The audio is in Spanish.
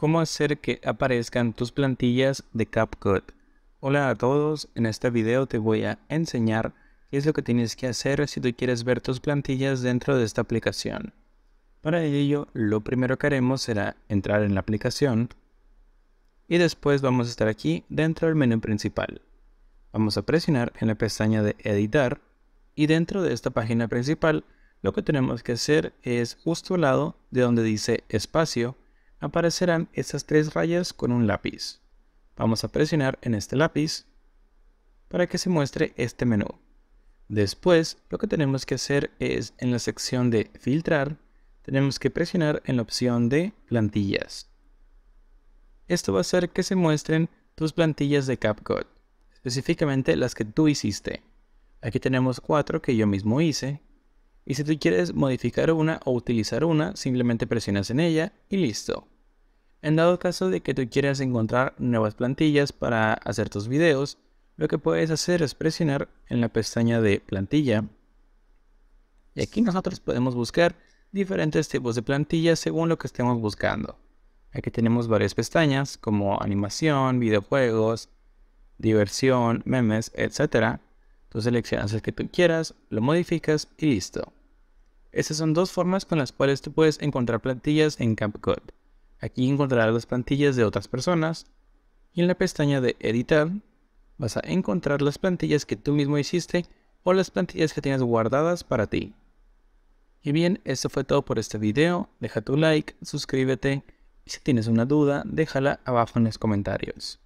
cómo hacer que aparezcan tus plantillas de CapCut. Hola a todos, en este video te voy a enseñar qué es lo que tienes que hacer si tú quieres ver tus plantillas dentro de esta aplicación. Para ello, lo primero que haremos será entrar en la aplicación y después vamos a estar aquí dentro del menú principal. Vamos a presionar en la pestaña de editar y dentro de esta página principal lo que tenemos que hacer es justo al lado de donde dice espacio aparecerán estas tres rayas con un lápiz. Vamos a presionar en este lápiz para que se muestre este menú. Después, lo que tenemos que hacer es, en la sección de filtrar, tenemos que presionar en la opción de plantillas. Esto va a hacer que se muestren tus plantillas de CapCut, específicamente las que tú hiciste. Aquí tenemos cuatro que yo mismo hice, y si tú quieres modificar una o utilizar una, simplemente presionas en ella y listo. En dado caso de que tú quieras encontrar nuevas plantillas para hacer tus videos, lo que puedes hacer es presionar en la pestaña de plantilla. Y aquí nosotros podemos buscar diferentes tipos de plantillas según lo que estemos buscando. Aquí tenemos varias pestañas como animación, videojuegos, diversión, memes, etc. Tú seleccionas el que tú quieras, lo modificas y listo. Esas son dos formas con las cuales tú puedes encontrar plantillas en CapCut. Aquí encontrarás las plantillas de otras personas y en la pestaña de editar vas a encontrar las plantillas que tú mismo hiciste o las plantillas que tienes guardadas para ti. Y bien, esto fue todo por este video. Deja tu like, suscríbete y si tienes una duda, déjala abajo en los comentarios.